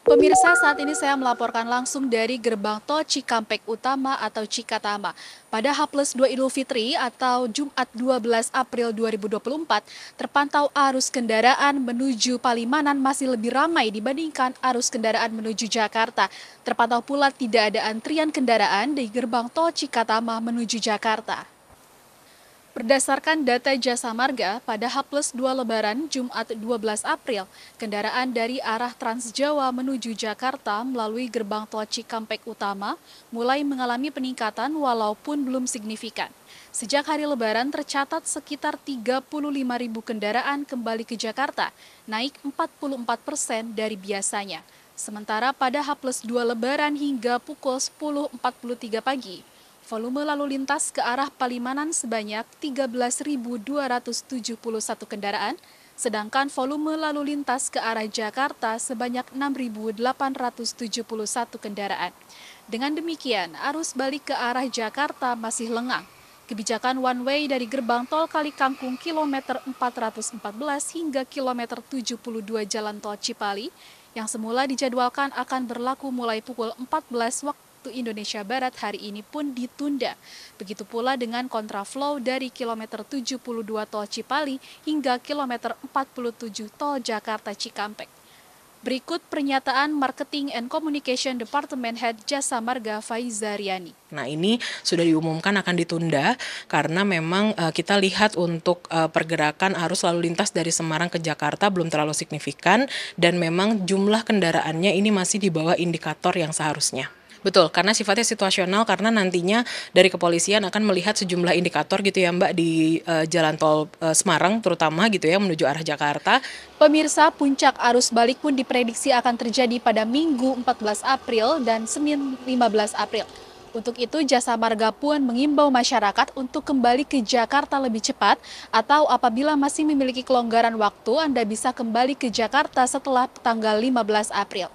Pemirsa, saat ini saya melaporkan langsung dari gerbang tol Cikampek Utama atau Cikatama. Pada H plus 2 Idul Fitri atau Jumat 12 April 2024, terpantau arus kendaraan menuju Palimanan masih lebih ramai dibandingkan arus kendaraan menuju Jakarta. Terpantau pula tidak ada antrian kendaraan di gerbang tol Cikatama menuju Jakarta. Berdasarkan data Jasa Marga, pada h plus 2 Lebaran Jumat 12 April, kendaraan dari arah Transjawa menuju Jakarta melalui gerbang tol Cikampek Utama mulai mengalami peningkatan walaupun belum signifikan. Sejak hari Lebaran tercatat sekitar 35 ribu kendaraan kembali ke Jakarta, naik 44 persen dari biasanya. Sementara pada h plus 2 Lebaran hingga pukul 10.43 pagi, volume lalu lintas ke arah Palimanan sebanyak 13.271 kendaraan, sedangkan volume lalu lintas ke arah Jakarta sebanyak 6.871 kendaraan. Dengan demikian, arus balik ke arah Jakarta masih lengang. Kebijakan one way dari gerbang tol Kali Kangkung kilometer 414 hingga kilometer 72 Jalan Tol Cipali yang semula dijadwalkan akan berlaku mulai pukul 14 waktu waktu Indonesia Barat hari ini pun ditunda. Begitu pula dengan kontraflow dari kilometer 72 tol Cipali hingga kilometer 47 tol Jakarta Cikampek. Berikut pernyataan Marketing and Communication Department Head Jasa Marga Faizariani. Nah ini sudah diumumkan akan ditunda karena memang e, kita lihat untuk e, pergerakan arus lalu lintas dari Semarang ke Jakarta belum terlalu signifikan dan memang jumlah kendaraannya ini masih di bawah indikator yang seharusnya. Betul, karena sifatnya situasional karena nantinya dari kepolisian akan melihat sejumlah indikator gitu ya Mbak di uh, jalan tol uh, Semarang terutama gitu ya menuju arah Jakarta. Pemirsa, puncak arus balik pun diprediksi akan terjadi pada Minggu 14 April dan Senin 15 April. Untuk itu, Jasa Marga pun mengimbau masyarakat untuk kembali ke Jakarta lebih cepat atau apabila masih memiliki kelonggaran waktu, Anda bisa kembali ke Jakarta setelah tanggal 15 April.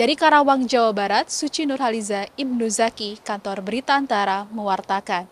Dari Karawang, Jawa Barat, Suci Nurhaliza Ibnu Zaki, Kantor Berita Antara, mewartakan.